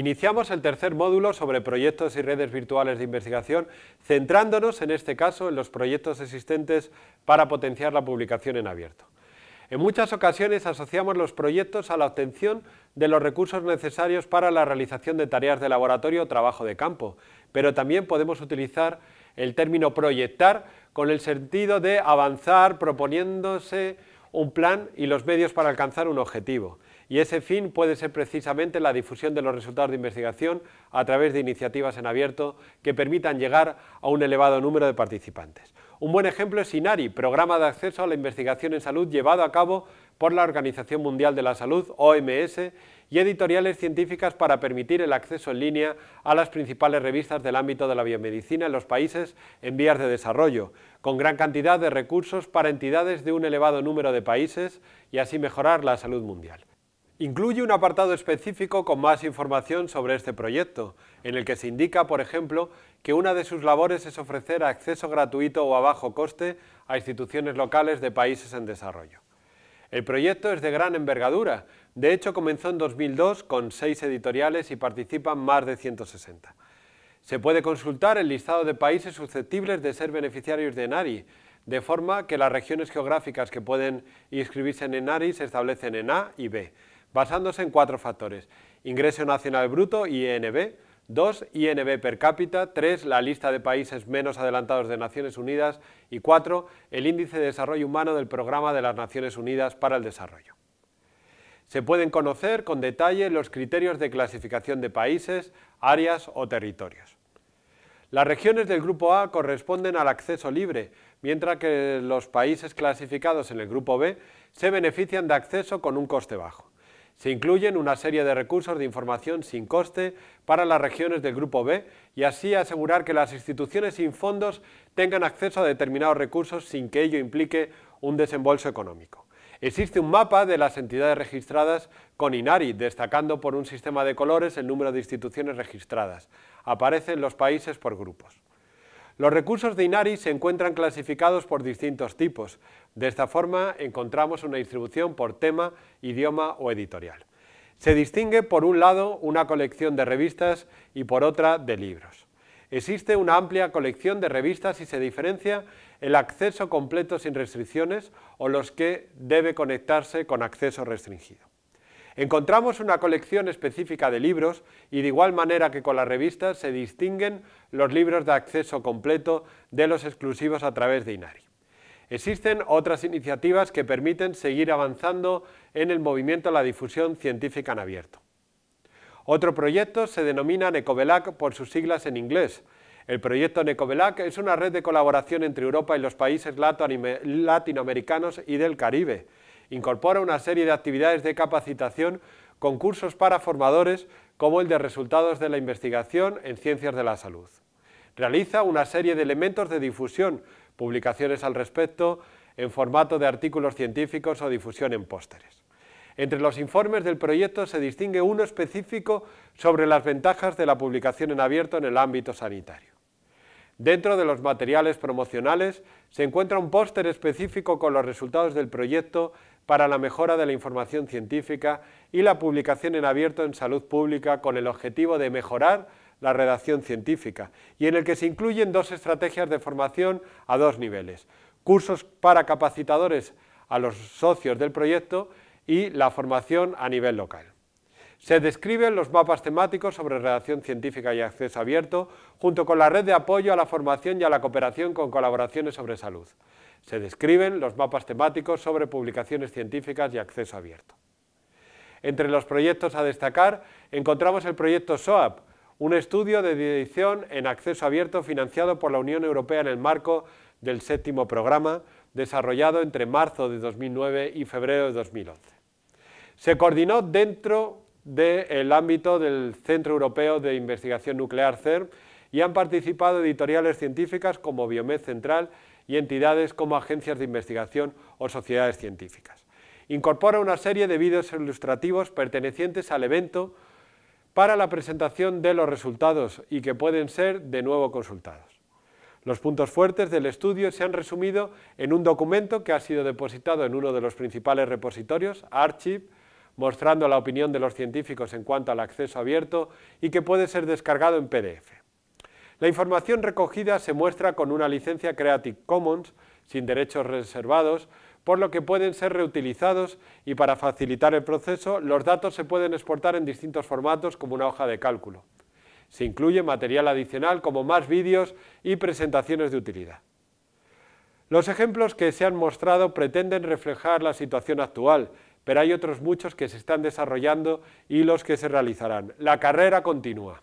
Iniciamos el tercer módulo sobre proyectos y redes virtuales de investigación, centrándonos en este caso en los proyectos existentes para potenciar la publicación en abierto. En muchas ocasiones asociamos los proyectos a la obtención de los recursos necesarios para la realización de tareas de laboratorio o trabajo de campo, pero también podemos utilizar el término proyectar con el sentido de avanzar proponiéndose un plan y los medios para alcanzar un objetivo. Y ese fin puede ser precisamente la difusión de los resultados de investigación a través de iniciativas en abierto que permitan llegar a un elevado número de participantes. Un buen ejemplo es SINARI, Programa de Acceso a la Investigación en Salud llevado a cabo por la Organización Mundial de la Salud, OMS, y editoriales científicas para permitir el acceso en línea a las principales revistas del ámbito de la biomedicina en los países en vías de desarrollo, con gran cantidad de recursos para entidades de un elevado número de países y así mejorar la salud mundial. Incluye un apartado específico con más información sobre este proyecto, en el que se indica, por ejemplo, que una de sus labores es ofrecer acceso gratuito o a bajo coste a instituciones locales de países en desarrollo. El proyecto es de gran envergadura. De hecho, comenzó en 2002 con seis editoriales y participan más de 160. Se puede consultar el listado de países susceptibles de ser beneficiarios de ENARI, de forma que las regiones geográficas que pueden inscribirse en ENARI se establecen en A y B, basándose en cuatro factores, ingreso nacional bruto, y ENB, 2. INB per cápita. 3. La lista de países menos adelantados de Naciones Unidas. Y 4. El índice de desarrollo humano del Programa de las Naciones Unidas para el Desarrollo. Se pueden conocer con detalle los criterios de clasificación de países, áreas o territorios. Las regiones del grupo A corresponden al acceso libre, mientras que los países clasificados en el grupo B se benefician de acceso con un coste bajo. Se incluyen una serie de recursos de información sin coste para las regiones del Grupo B y así asegurar que las instituciones sin fondos tengan acceso a determinados recursos sin que ello implique un desembolso económico. Existe un mapa de las entidades registradas con INARI, destacando por un sistema de colores el número de instituciones registradas. Aparecen los países por grupos. Los recursos de INARI se encuentran clasificados por distintos tipos. De esta forma encontramos una distribución por tema, idioma o editorial. Se distingue por un lado una colección de revistas y por otra de libros. Existe una amplia colección de revistas y se diferencia el acceso completo sin restricciones o los que debe conectarse con acceso restringido. Encontramos una colección específica de libros y de igual manera que con las revistas se distinguen los libros de acceso completo de los exclusivos a través de Inari. Existen otras iniciativas que permiten seguir avanzando en el movimiento a la difusión científica en abierto. Otro proyecto se denomina Necovelac por sus siglas en inglés. El proyecto Necovelac es una red de colaboración entre Europa y los países latinoamericanos y del Caribe, Incorpora una serie de actividades de capacitación, concursos para formadores, como el de resultados de la investigación en ciencias de la salud. Realiza una serie de elementos de difusión, publicaciones al respecto, en formato de artículos científicos o difusión en pósteres. Entre los informes del proyecto se distingue uno específico sobre las ventajas de la publicación en abierto en el ámbito sanitario. Dentro de los materiales promocionales se encuentra un póster específico con los resultados del proyecto para la mejora de la información científica y la publicación en abierto en salud pública con el objetivo de mejorar la redacción científica y en el que se incluyen dos estrategias de formación a dos niveles, cursos para capacitadores a los socios del proyecto y la formación a nivel local. Se describen los mapas temáticos sobre redacción científica y acceso abierto, junto con la red de apoyo a la formación y a la cooperación con colaboraciones sobre salud. Se describen los mapas temáticos sobre publicaciones científicas y acceso abierto. Entre los proyectos a destacar encontramos el proyecto SOAP, un estudio de edición en acceso abierto financiado por la Unión Europea en el marco del séptimo programa, desarrollado entre marzo de 2009 y febrero de 2011. Se coordinó dentro del ámbito del Centro Europeo de Investigación Nuclear CERN y han participado editoriales científicas como Biomed Central y entidades como agencias de investigación o sociedades científicas. Incorpora una serie de vídeos ilustrativos pertenecientes al evento para la presentación de los resultados y que pueden ser de nuevo consultados. Los puntos fuertes del estudio se han resumido en un documento que ha sido depositado en uno de los principales repositorios, Archive, mostrando la opinión de los científicos en cuanto al acceso abierto y que puede ser descargado en PDF. La información recogida se muestra con una licencia Creative Commons, sin derechos reservados, por lo que pueden ser reutilizados y para facilitar el proceso, los datos se pueden exportar en distintos formatos como una hoja de cálculo. Se incluye material adicional como más vídeos y presentaciones de utilidad. Los ejemplos que se han mostrado pretenden reflejar la situación actual, pero hay otros muchos que se están desarrollando y los que se realizarán. La carrera continúa.